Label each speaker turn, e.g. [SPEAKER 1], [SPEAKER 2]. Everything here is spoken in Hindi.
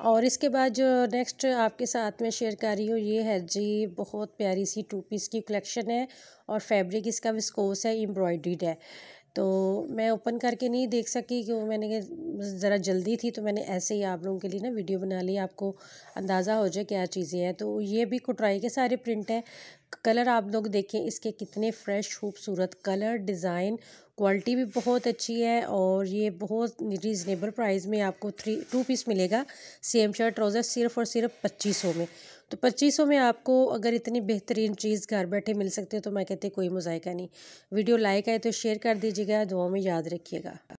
[SPEAKER 1] और इसके बाद जो नेक्स्ट आपके साथ में शेयर कर रही हूँ ये है जी बहुत प्यारी सी टू पीस की कलेक्शन है और फैब्रिक इसका विस्कोस है एम्ब्रॉयड्रीड है तो मैं ओपन करके नहीं देख सकी क्यों मैंने ज़रा जल्दी थी तो मैंने ऐसे ही आप लोगों के लिए ना वीडियो बना ली आपको अंदाज़ा हो जाए क्या चीज़ें हैं तो ये भी कुटराई के सारे प्रिंट हैं कलर आप लोग देखें इसके कितने फ्रेश खूबसूरत कलर डिज़ाइन क्वालिटी भी बहुत अच्छी है और ये बहुत रिजनेबल प्राइस में आपको थ्री टू पीस मिलेगा सेम शर्ट ट्राउज़र सिर्फ और सिर्फ पच्चीस सौ में तो पच्चीस में आपको अगर इतनी बेहतरीन चीज़ घर बैठे मिल सकती है तो मैं कहती कोई मुजायका नहीं वीडियो लाइक आए तो शेयर कर दीजिएगा दुआ में याद रखिएगा